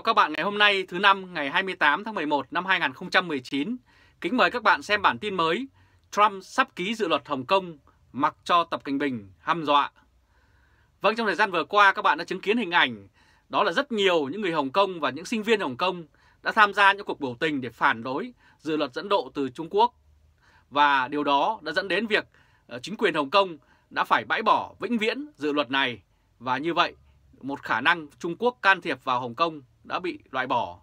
chào các bạn ngày hôm nay thứ năm ngày 28 tháng 11 năm 2019. Kính mời các bạn xem bản tin mới Trump sắp ký dự luật Hồng Kông mặc cho Tập Cảnh Bình hăm dọa. Vâng, trong thời gian vừa qua các bạn đã chứng kiến hình ảnh đó là rất nhiều những người Hồng Kông và những sinh viên Hồng Kông đã tham gia những cuộc biểu tình để phản đối dự luật dẫn độ từ Trung Quốc. Và điều đó đã dẫn đến việc ờ, chính quyền Hồng Kông đã phải bãi bỏ vĩnh viễn dự luật này và như vậy một khả năng Trung Quốc can thiệp vào Hồng Kông đã bị loại bỏ.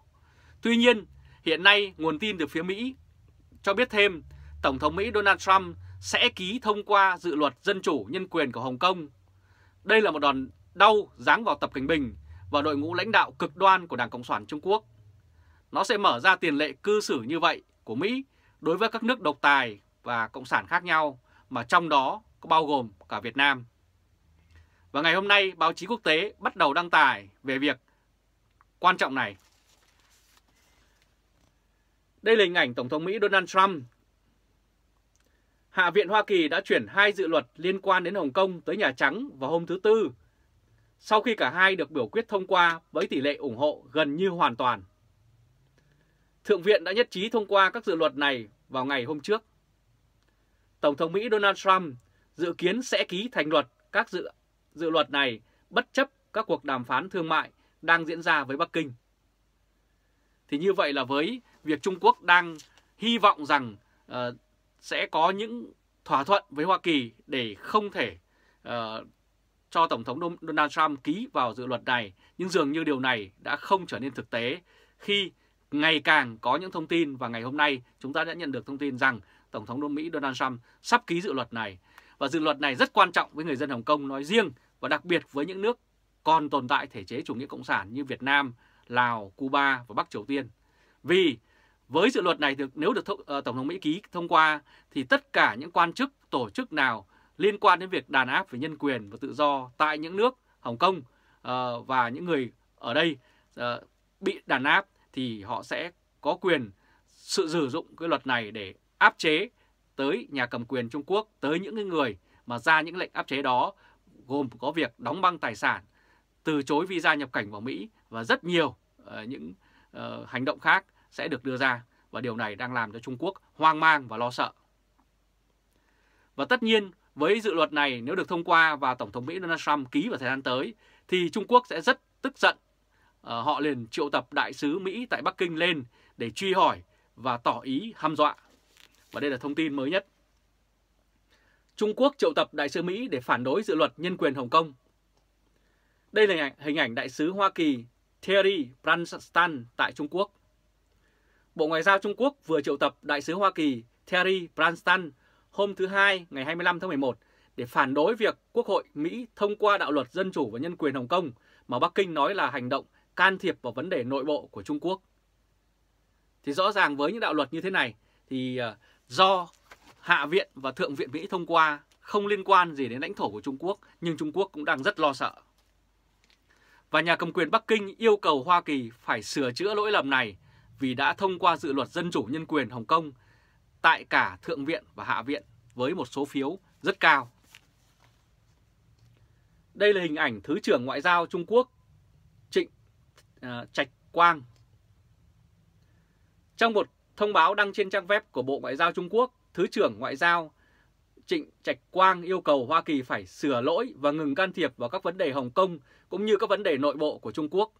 Tuy nhiên, hiện nay nguồn tin từ phía Mỹ cho biết thêm Tổng thống Mỹ Donald Trump sẽ ký thông qua dự luật dân chủ nhân quyền của Hồng Kông. Đây là một đòn đau giáng vào Tập Cảnh Bình và đội ngũ lãnh đạo cực đoan của Đảng Cộng sản Trung Quốc. Nó sẽ mở ra tiền lệ cư xử như vậy của Mỹ đối với các nước độc tài và cộng sản khác nhau, mà trong đó có bao gồm cả Việt Nam. Và ngày hôm nay, báo chí quốc tế bắt đầu đăng tải về việc quan trọng này. Đây là hình ảnh Tổng thống Mỹ Donald Trump. Hạ viện Hoa Kỳ đã chuyển hai dự luật liên quan đến Hồng Kông tới Nhà Trắng vào hôm thứ Tư, sau khi cả hai được biểu quyết thông qua với tỷ lệ ủng hộ gần như hoàn toàn. Thượng viện đã nhất trí thông qua các dự luật này vào ngày hôm trước. Tổng thống Mỹ Donald Trump dự kiến sẽ ký thành luật các dự, dự luật này bất chấp các cuộc đàm phán thương mại đang diễn ra với Bắc Kinh. Thì như vậy là với việc Trung Quốc đang hy vọng rằng uh, sẽ có những thỏa thuận với Hoa Kỳ để không thể uh, cho Tổng thống Donald Trump ký vào dự luật này. Nhưng dường như điều này đã không trở nên thực tế khi ngày càng có những thông tin và ngày hôm nay chúng ta đã nhận được thông tin rằng Tổng thống Mỹ Donald Trump sắp ký dự luật này. Và dự luật này rất quan trọng với người dân Hồng Kông nói riêng và đặc biệt với những nước còn tồn tại thể chế chủ nghĩa cộng sản như Việt Nam, Lào, Cuba và Bắc Triều Tiên. Vì với dự luật này được nếu được ờ, Tổng thống Mỹ ký thông qua thì tất cả những quan chức, tổ chức nào liên quan đến việc đàn áp về nhân quyền và tự do tại những nước Hồng Kông ờ, và những người ở đây ờ, bị đàn áp thì họ sẽ có quyền sự sử dụng cái luật này để áp chế tới nhà cầm quyền Trung Quốc, tới những người mà ra những lệnh áp chế đó gồm có việc đóng băng tài sản từ chối visa nhập cảnh vào Mỹ và rất nhiều uh, những uh, hành động khác sẽ được đưa ra và điều này đang làm cho Trung Quốc hoang mang và lo sợ. Và tất nhiên với dự luật này nếu được thông qua và Tổng thống Mỹ Donald Trump ký vào thời gian tới thì Trung Quốc sẽ rất tức giận. Uh, họ liền triệu tập đại sứ Mỹ tại Bắc Kinh lên để truy hỏi và tỏ ý hăm dọa. Và đây là thông tin mới nhất. Trung Quốc triệu tập đại sứ Mỹ để phản đối dự luật nhân quyền Hồng Kông đây là hình ảnh, đại sứ Hoa Kỳ Thierry Branstad tại Trung Quốc. Bộ Ngoại giao Trung Quốc vừa triệu tập đại sứ Hoa Kỳ Thierry Branstad hôm thứ Hai ngày 25 tháng 11 để phản đối việc Quốc hội Mỹ thông qua đạo luật dân chủ và nhân quyền Hồng Kông mà Bắc Kinh nói là hành động can thiệp vào vấn đề nội bộ của Trung Quốc. Thì rõ ràng với những đạo luật như thế này thì ờ, do Hạ viện và Thượng viện Mỹ thông qua không liên quan gì đến lãnh thổ của Trung Quốc nhưng Trung Quốc cũng đang rất lo sợ và nhà cầm quyền Bắc Kinh yêu cầu Hoa Kỳ phải sửa chữa lỗi lầm này vì đã thông qua dự luật dân chủ nhân quyền Hồng Kông tại cả Thượng viện và Hạ viện với một số phiếu rất cao. Đây là hình ảnh Thứ trưởng Ngoại giao Trung Quốc Trịnh ờ, Trạch Quang. Trong một thông báo đăng trên trang web của Bộ Ngoại giao Trung Quốc, Thứ trưởng Ngoại giao Trịnh Trạch Quang yêu cầu Hoa Kỳ phải sửa lỗi và ngừng can thiệp vào các vấn đề Hồng Kông cũng như các vấn đề nội bộ của Trung Quốc.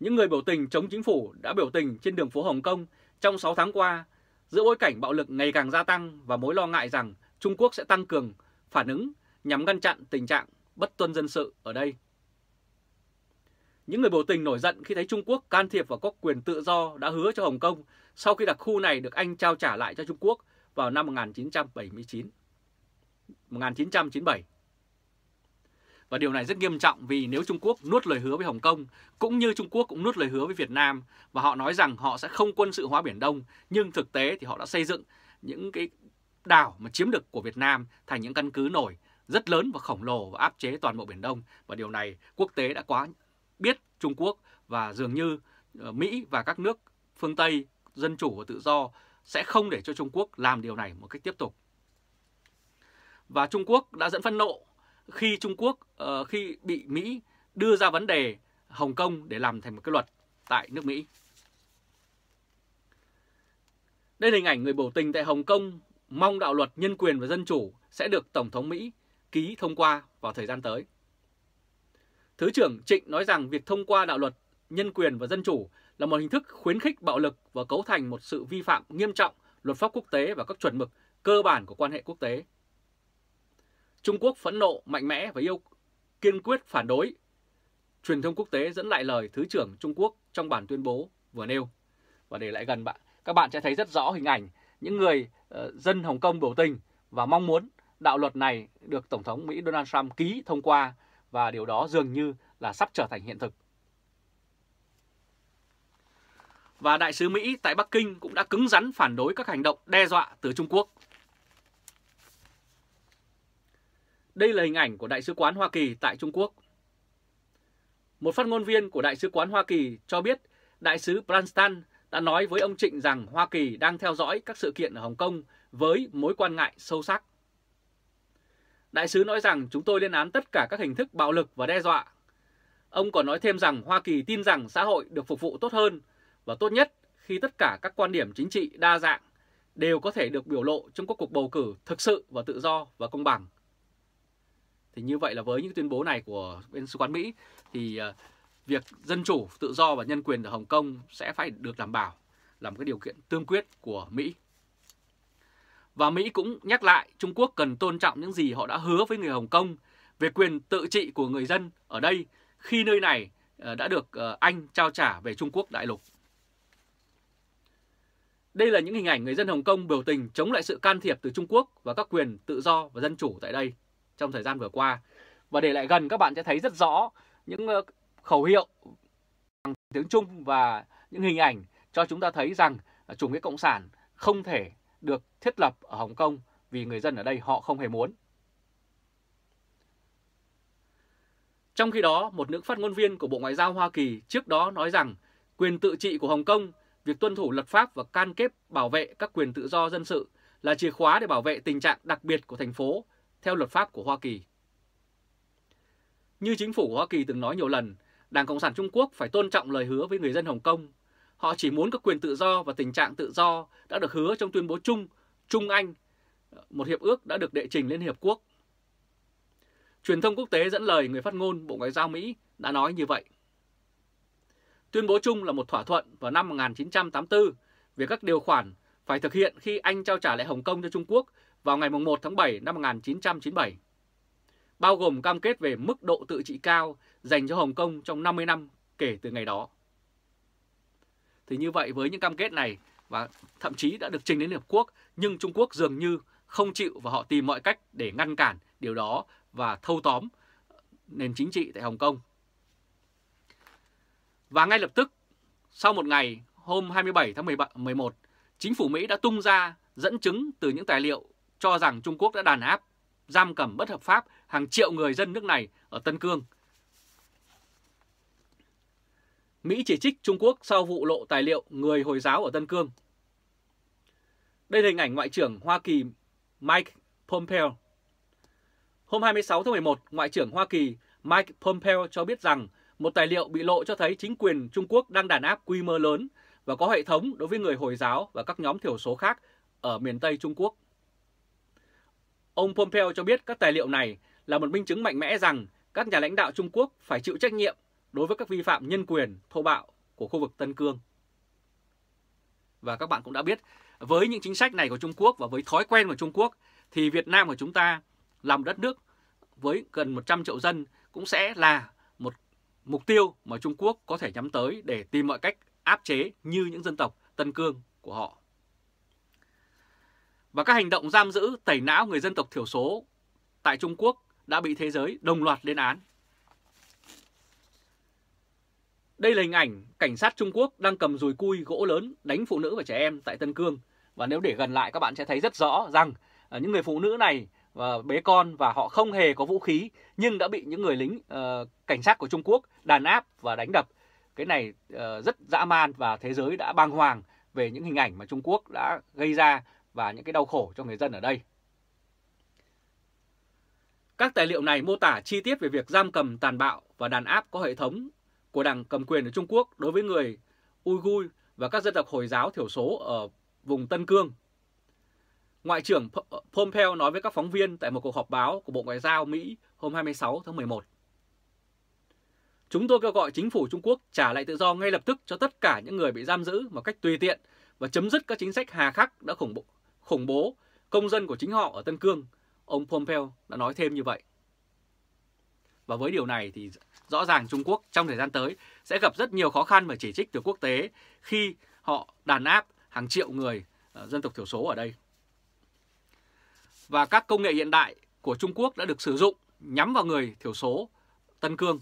Những người biểu tình chống chính phủ đã biểu tình trên đường phố Hồng Kông trong 6 tháng qua giữa bối cảnh bạo lực ngày càng gia tăng và mối lo ngại rằng Trung Quốc sẽ tăng cường phản ứng nhằm ngăn chặn tình trạng bất tuân dân sự ở đây. Những người biểu tình nổi giận khi thấy Trung Quốc can thiệp vào các quyền tự do đã hứa cho Hồng Kông sau khi đặc khu này được Anh trao trả lại cho Trung Quốc vào năm 1979. 1997. Và điều này rất nghiêm trọng vì nếu Trung Quốc nuốt lời hứa với Hồng Kông, cũng như Trung Quốc cũng nuốt lời hứa với Việt Nam và họ nói rằng họ sẽ không quân sự hóa Biển Đông, nhưng thực tế thì họ đã xây dựng những cái đảo mà chiếm được của Việt Nam thành những căn cứ nổi rất lớn và khổng lồ và áp chế toàn bộ Biển Đông. Và điều này quốc tế đã quá biết Trung Quốc và dường như ờ, Mỹ và các nước phương Tây dân chủ và tự do sẽ không để cho Trung Quốc làm điều này một cách tiếp tục. Và Trung Quốc đã dẫn phân nộ khi Trung Quốc uh, khi bị Mỹ đưa ra vấn đề Hồng Kông để làm thành một cái luật tại nước Mỹ. Đây là hình ảnh người biểu tình tại Hồng Kông mong đạo luật nhân quyền và dân chủ sẽ được Tổng thống Mỹ ký thông qua vào thời gian tới. Thứ trưởng Trịnh nói rằng việc thông qua đạo luật nhân quyền và dân chủ là một hình thức khuyến khích bạo lực và cấu thành một sự vi phạm nghiêm trọng luật pháp quốc tế và các chuẩn mực cơ bản của quan hệ quốc tế. Trung Quốc phẫn nộ mạnh mẽ và yêu kiên quyết phản đối. Truyền thông quốc tế dẫn lại lời Thứ trưởng Trung Quốc trong bản tuyên bố vừa nêu. Và để lại gần bạn, các bạn sẽ thấy rất rõ hình ảnh những người ờ, dân Hồng Kông biểu tình và mong muốn đạo luật này được Tổng thống Mỹ Donald Trump ký thông qua và điều đó dường như là sắp trở thành hiện thực và đại sứ Mỹ tại Bắc Kinh cũng đã cứng rắn phản đối các hành động đe dọa từ Trung Quốc. Đây là hình ảnh của Đại sứ quán Hoa Kỳ tại Trung Quốc. Một phát ngôn viên của Đại sứ quán Hoa Kỳ cho biết Đại sứ Branstan đã nói với ông Trịnh rằng Hoa Kỳ đang theo dõi các sự kiện ở Hồng Kông với mối quan ngại sâu sắc. Đại sứ nói rằng chúng tôi lên án tất cả các hình thức bạo lực và đe dọa. Ông còn nói thêm rằng Hoa Kỳ tin rằng xã hội được phục vụ tốt hơn và tốt nhất khi tất cả các quan điểm chính trị đa dạng đều có thể được biểu lộ trong các cuộc bầu cử thực sự và tự do và công bằng. Thì như vậy là với những tuyên bố này của bên sứ quán Mỹ thì ờ, việc dân chủ, tự do và nhân quyền ở Hồng Kông sẽ phải được đảm bảo làm cái điều kiện tương quyết của Mỹ. Và Mỹ cũng nhắc lại Trung Quốc cần tôn trọng những gì họ đã hứa với người Hồng Kông về quyền tự trị của người dân ở đây khi nơi này ờ, đã được ờ, Anh trao trả về Trung Quốc đại lục. Đây là những hình ảnh người dân Hồng Kông biểu tình chống lại sự can thiệp từ Trung Quốc và các quyền tự do và dân chủ tại đây trong thời gian vừa qua. Và để lại gần các bạn sẽ thấy rất rõ những ờ, khẩu hiệu bằng tiếng Trung và những hình ảnh cho chúng ta thấy rằng chủ nghĩa cộng sản không thể được thiết lập ở Hồng Kông vì người dân ở đây họ không hề muốn. Trong khi đó, một nữ phát ngôn viên của Bộ Ngoại giao Hoa Kỳ trước đó nói rằng quyền tự trị của Hồng Kông việc tuân thủ luật pháp và can kết bảo vệ các quyền tự do dân sự là chìa khóa để bảo vệ tình trạng đặc biệt của thành phố theo luật pháp của Hoa Kỳ. Như chính phủ của Hoa Kỳ từng nói nhiều lần, Đảng Cộng sản Trung Quốc phải tôn trọng lời hứa với người dân Hồng Kông. Họ chỉ muốn các quyền tự do và tình trạng tự do đã được hứa trong tuyên bố chung Trung Anh, một hiệp ước đã được đệ trình lên Hiệp Quốc. Truyền thông quốc tế dẫn lời người phát ngôn Bộ Ngoại giao Mỹ đã nói như vậy. Tuyên bố chung là một thỏa thuận vào năm 1984 về các điều khoản phải thực hiện khi Anh trao trả lại Hồng Kông cho Trung Quốc vào ngày 1 tháng 7 năm 1997, bao gồm cam kết về mức độ tự trị cao dành cho Hồng Kông trong 50 năm kể từ ngày đó. Thì như vậy với những cam kết này và thậm chí đã được trình đến Liên Hợp Quốc nhưng Trung Quốc dường như không chịu và họ tìm mọi cách để ngăn cản điều đó và thâu tóm nền chính trị tại Hồng Kông và ngay lập tức, sau một ngày hôm 27 tháng 11, chính phủ Mỹ đã tung ra dẫn chứng từ những tài liệu cho rằng Trung Quốc đã đàn áp, giam cầm bất hợp pháp hàng triệu người dân nước này ở Tân Cương. Mỹ chỉ trích Trung Quốc sau vụ lộ tài liệu người Hồi giáo ở Tân Cương. Đây là hình ảnh Ngoại trưởng Hoa Kỳ Mike Pompeo. Hôm 26 tháng 11, Ngoại trưởng Hoa Kỳ Mike Pompeo cho biết rằng một tài liệu bị lộ cho thấy chính quyền Trung Quốc đang đàn áp quy mô lớn và có hệ thống đối với người Hồi giáo và các nhóm thiểu số khác ở miền Tây Trung Quốc. Ông Pompeo cho biết các tài liệu này là một minh chứng mạnh mẽ rằng các nhà lãnh đạo Trung Quốc phải chịu trách nhiệm đối với các vi phạm nhân quyền thô bạo của khu vực Tân Cương. Và các bạn cũng đã biết, với những chính sách này của Trung Quốc và với thói quen của Trung Quốc, thì Việt Nam của chúng ta làm đất nước với gần 100 triệu dân cũng sẽ là mục tiêu mà Trung Quốc có thể nhắm tới để tìm mọi cách áp chế như những dân tộc Tân Cương của họ. Và các hành động giam giữ tẩy não người dân tộc thiểu số tại Trung Quốc đã bị thế giới đồng loạt lên án. Đây là hình ảnh cảnh sát Trung Quốc đang cầm dùi cui gỗ lớn đánh phụ nữ và trẻ em tại Tân Cương. Và nếu để gần lại các bạn sẽ thấy rất rõ rằng à, những người phụ nữ này và bé con và họ không hề có vũ khí nhưng đã bị những người lính uh, cảnh sát của Trung Quốc đàn áp và đánh đập. Cái này uh, rất dã man và thế giới đã bàng hoàng về những hình ảnh mà Trung Quốc đã gây ra và những cái đau khổ cho người dân ở đây. Các tài liệu này mô tả chi tiết về việc giam cầm tàn bạo và đàn áp có hệ thống của đảng cầm quyền ở Trung Quốc đối với người Uyghur và các dân tộc Hồi giáo thiểu số ở vùng Tân Cương Ngoại trưởng ờ, Pompeo nói với các phóng viên tại một cuộc họp báo của Bộ Ngoại giao Mỹ hôm 26 tháng 11. Chúng tôi kêu gọi chính phủ Trung Quốc trả lại tự do ngay lập tức cho tất cả những người bị giam giữ một cách tùy tiện và chấm dứt các chính sách hà khắc đã khủng bố, khủng bố công dân của chính họ ở Tân Cương. Ông Pompeo đã nói thêm như vậy. Và với điều này thì rõ ràng Trung Quốc trong thời gian tới sẽ gặp rất nhiều khó khăn và chỉ trích từ quốc tế khi họ đàn áp hàng triệu người ờ, dân tộc thiểu số ở đây và các công nghệ hiện đại của Trung Quốc đã được sử dụng nhắm vào người thiểu số Tân Cương.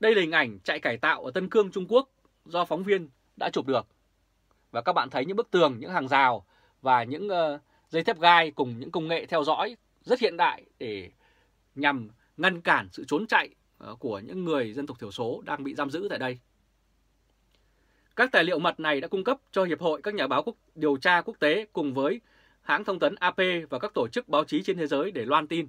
Đây là hình ảnh chạy cải tạo ở Tân Cương Trung Quốc do phóng viên đã chụp được. Và các bạn thấy những bức tường, những hàng rào và những ờ, dây thép gai cùng những công nghệ theo dõi rất hiện đại để nhằm ngăn cản sự trốn chạy ờ, của những người dân tộc thiểu số đang bị giam giữ tại đây. Các tài liệu mật này đã cung cấp cho Hiệp hội các nhà báo quốc điều tra quốc tế cùng với hãng thông tấn AP và các tổ chức báo chí trên thế giới để loan tin.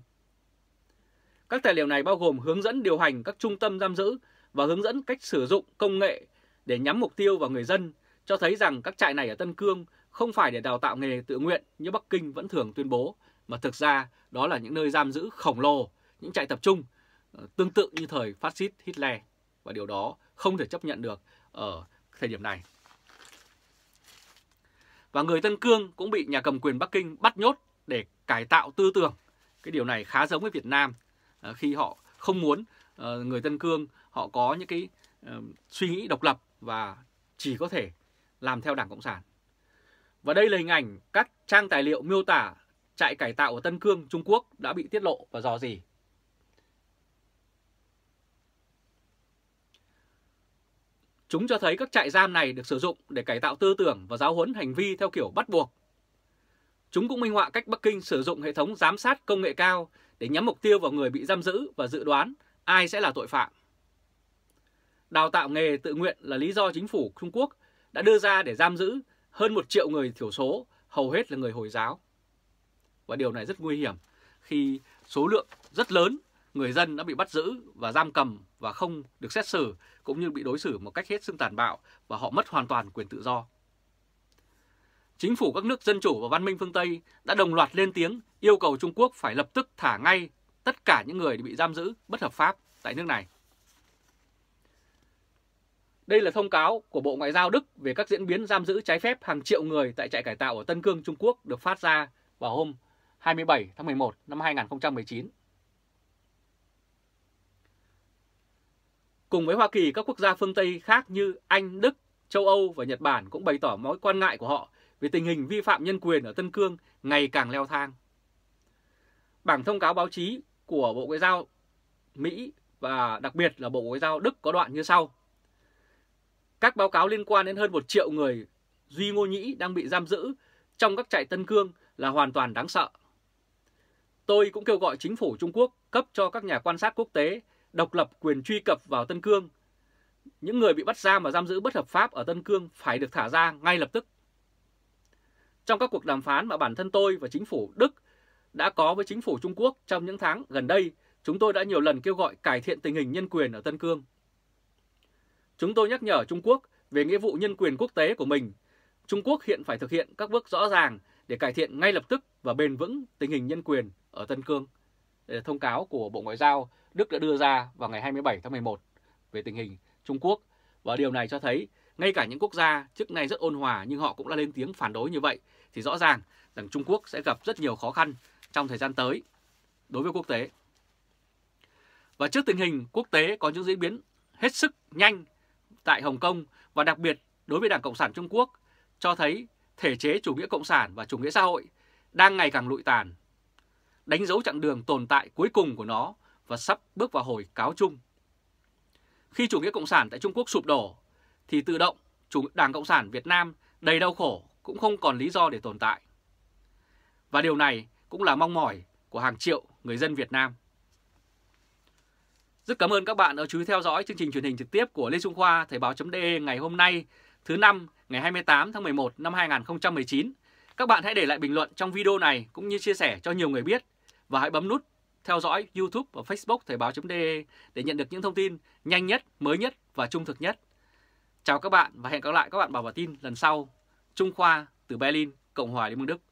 Các tài liệu này bao gồm hướng dẫn điều hành các trung tâm giam giữ và hướng dẫn cách sử dụng công nghệ để nhắm mục tiêu vào người dân, cho thấy rằng các trại này ở Tân Cương không phải để đào tạo nghề tự nguyện như Bắc Kinh vẫn thường tuyên bố, mà thực ra đó là những nơi giam giữ khổng lồ, những trại tập trung ờ, tương tự như thời phát xít Hitler. Và điều đó không thể chấp nhận được ở thời điểm này. Và người Tân Cương cũng bị nhà cầm quyền Bắc Kinh bắt nhốt để cải tạo tư tưởng. Cái điều này khá giống với Việt Nam ờ, khi họ không muốn ờ, người Tân Cương họ có những cái ờ, suy nghĩ độc lập và chỉ có thể làm theo Đảng Cộng sản. Và đây là hình ảnh các trang tài liệu miêu tả trại cải tạo ở Tân Cương, Trung Quốc đã bị tiết lộ và dò dỉ. Chúng cho thấy các trại giam này được sử dụng để cải tạo tư tưởng và giáo huấn hành vi theo kiểu bắt buộc. Chúng cũng minh họa cách Bắc Kinh sử dụng hệ thống giám sát công nghệ cao để nhắm mục tiêu vào người bị giam giữ và dự đoán ai sẽ là tội phạm. Đào tạo nghề tự nguyện là lý do chính phủ Trung Quốc đã đưa ra để giam giữ hơn một triệu người thiểu số, hầu hết là người Hồi giáo. Và điều này rất nguy hiểm khi số lượng rất lớn người dân đã bị bắt giữ và giam cầm và không được xét xử cũng như bị đối xử một cách hết sức tàn bạo và họ mất hoàn toàn quyền tự do. Chính phủ các nước dân chủ và văn minh phương Tây đã đồng loạt lên tiếng yêu cầu Trung Quốc phải lập tức thả ngay tất cả những người bị giam giữ bất hợp pháp tại nước này. Đây là thông cáo của Bộ Ngoại giao Đức về các diễn biến giam giữ trái phép hàng triệu người tại trại cải tạo ở Tân Cương, Trung Quốc được phát ra vào hôm 27 tháng 11 năm 2019 Cùng với Hoa Kỳ, các quốc gia phương Tây khác như Anh, Đức, châu Âu và Nhật Bản cũng bày tỏ mối quan ngại của họ về tình hình vi phạm nhân quyền ở Tân Cương ngày càng leo thang. Bảng thông cáo báo chí của Bộ Ngoại giao Mỹ và đặc biệt là Bộ Ngoại giao Đức có đoạn như sau. Các báo cáo liên quan đến hơn một triệu người Duy Ngô Nhĩ đang bị giam giữ trong các trại Tân Cương là hoàn toàn đáng sợ. Tôi cũng kêu gọi chính phủ Trung Quốc cấp cho các nhà quan sát quốc tế độc lập quyền truy cập vào Tân Cương. Những người bị bắt giam và giam giữ bất hợp pháp ở Tân Cương phải được thả ra ngay lập tức. Trong các cuộc đàm phán mà bản thân tôi và chính phủ Đức đã có với chính phủ Trung Quốc trong những tháng gần đây, chúng tôi đã nhiều lần kêu gọi cải thiện tình hình nhân quyền ở Tân Cương. Chúng tôi nhắc nhở Trung Quốc về nghĩa vụ nhân quyền quốc tế của mình. Trung Quốc hiện phải thực hiện các bước rõ ràng để cải thiện ngay lập tức và bền vững tình hình nhân quyền ở Tân Cương. Đây là thông cáo của Bộ Ngoại giao Đức đã đưa ra vào ngày 27 tháng 11 về tình hình Trung Quốc và điều này cho thấy ngay cả những quốc gia trước nay rất ôn hòa nhưng họ cũng đã lên tiếng phản đối như vậy thì rõ ràng rằng Trung Quốc sẽ gặp rất nhiều khó khăn trong thời gian tới đối với quốc tế. Và trước tình hình quốc tế có những diễn biến hết sức nhanh tại Hồng Kông và đặc biệt đối với Đảng Cộng sản Trung Quốc cho thấy thể chế chủ nghĩa cộng sản và chủ nghĩa xã hội đang ngày càng lụi tàn, đánh dấu chặng đường tồn tại cuối cùng của nó và sắp bước vào hồi cáo chung. Khi chủ nghĩa Cộng sản tại Trung Quốc sụp đổ, thì tự động chủ Đảng Cộng sản Việt Nam đầy đau khổ cũng không còn lý do để tồn tại. Và điều này cũng là mong mỏi của hàng triệu người dân Việt Nam. Rất cảm ơn các bạn đã chú ý theo dõi chương trình truyền hình trực tiếp của Lê Trung Khoa Thời báo.de ngày hôm nay thứ năm ngày 28 tháng 11 năm 2019. Các bạn hãy để lại bình luận trong video này cũng như chia sẻ cho nhiều người biết và hãy bấm nút theo dõi YouTube và Facebook Thời báo.de để nhận được những thông tin nhanh nhất, mới nhất và trung thực nhất. Chào các bạn và hẹn gặp lại các bạn vào bản tin lần sau. Trung Khoa từ Berlin, Cộng hòa Liên bang Đức.